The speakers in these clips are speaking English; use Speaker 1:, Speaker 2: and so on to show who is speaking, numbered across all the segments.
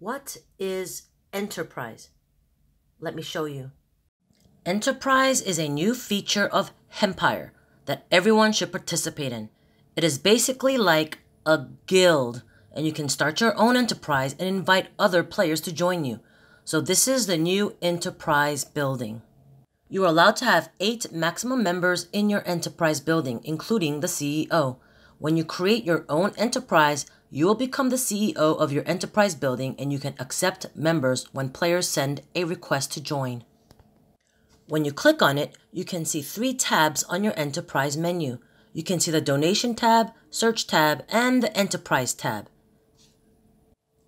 Speaker 1: What is enterprise? Let me show you. Enterprise is a new feature of Empire that everyone should participate in. It is basically like a guild, and you can start your own enterprise and invite other players to join you. So this is the new enterprise building. You are allowed to have eight maximum members in your enterprise building, including the CEO. When you create your own enterprise, you will become the CEO of your enterprise building and you can accept members when players send a request to join. When you click on it, you can see three tabs on your enterprise menu. You can see the donation tab, search tab, and the enterprise tab.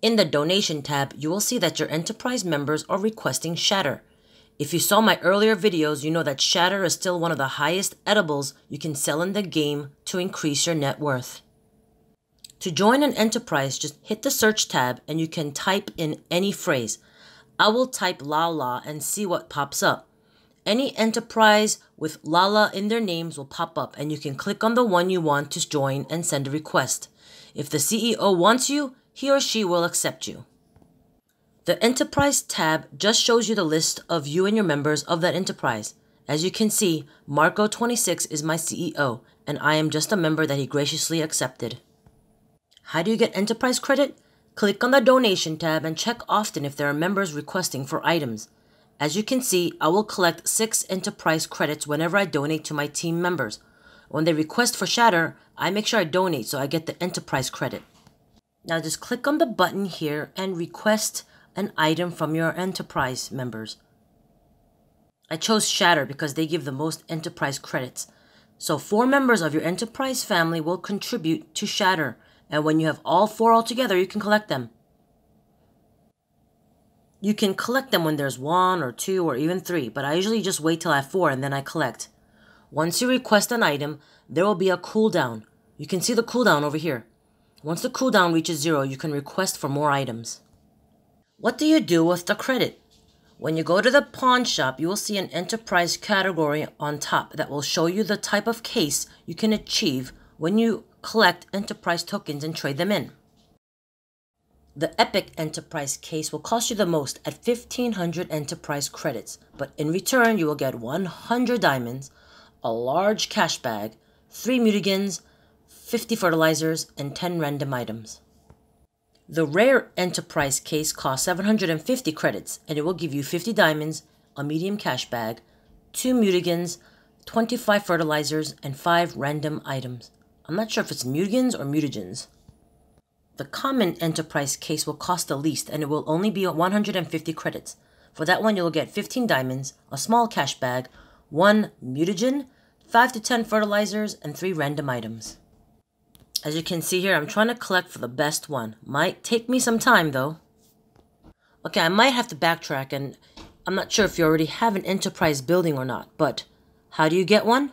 Speaker 1: In the donation tab, you will see that your enterprise members are requesting shatter. If you saw my earlier videos, you know that shatter is still one of the highest edibles you can sell in the game to increase your net worth. To join an enterprise, just hit the search tab and you can type in any phrase. I will type Lala and see what pops up. Any enterprise with Lala in their names will pop up and you can click on the one you want to join and send a request. If the CEO wants you, he or she will accept you. The Enterprise tab just shows you the list of you and your members of that enterprise. As you can see, Marco26 is my CEO, and I am just a member that he graciously accepted. How do you get enterprise credit? Click on the donation tab and check often if there are members requesting for items. As you can see, I will collect 6 enterprise credits whenever I donate to my team members. When they request for Shatter, I make sure I donate so I get the enterprise credit. Now just click on the button here and request an item from your enterprise members. I chose Shatter because they give the most enterprise credits. So four members of your enterprise family will contribute to Shatter and when you have all four altogether, you can collect them. You can collect them when there's one or two or even three, but I usually just wait till I have four and then I collect. Once you request an item, there will be a cooldown. You can see the cooldown over here. Once the cooldown reaches zero, you can request for more items. What do you do with the credit? When you go to the pawn shop, you will see an enterprise category on top that will show you the type of case you can achieve when you collect enterprise tokens and trade them in. The Epic Enterprise case will cost you the most at 1500 enterprise credits, but in return you will get 100 diamonds, a large cash bag, 3 mutigans, 50 fertilizers, and 10 random items. The Rare Enterprise case costs 750 credits, and it will give you 50 diamonds, a medium cash bag, 2 mutigans, 25 fertilizers, and 5 random items. I'm not sure if it's mutagens or mutagens. The common enterprise case will cost the least and it will only be 150 credits. For that one, you'll get 15 diamonds, a small cash bag, 1 mutagen, 5 to 10 fertilizers, and 3 random items. As you can see here, I'm trying to collect for the best one. Might take me some time though. Okay, I might have to backtrack and I'm not sure if you already have an enterprise building or not, but how do you get one?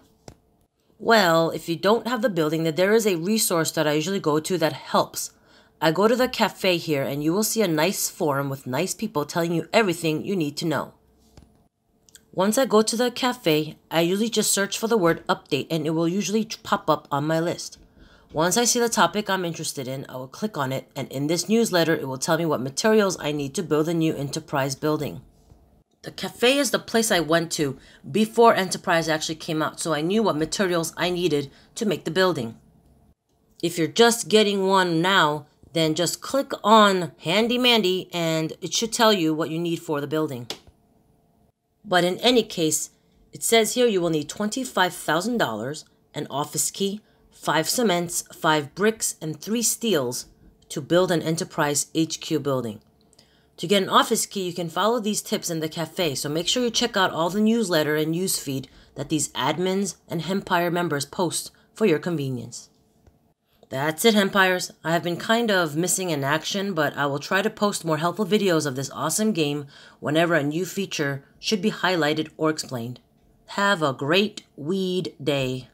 Speaker 1: Well, if you don't have the building, then there is a resource that I usually go to that helps. I go to the cafe here and you will see a nice forum with nice people telling you everything you need to know. Once I go to the cafe, I usually just search for the word update and it will usually pop up on my list. Once I see the topic I'm interested in, I will click on it and in this newsletter it will tell me what materials I need to build a new enterprise building the cafe is the place I went to before Enterprise actually came out, so I knew what materials I needed to make the building. If you're just getting one now, then just click on Handy Mandy and it should tell you what you need for the building. But in any case, it says here you will need $25,000, an office key, 5 cements, 5 bricks, and 3 steels to build an Enterprise HQ building. To get an office key, you can follow these tips in the cafe, so make sure you check out all the newsletter and news feed that these admins and Hempire members post for your convenience. That's it, Hempires. I have been kind of missing in action, but I will try to post more helpful videos of this awesome game whenever a new feature should be highlighted or explained. Have a great weed day.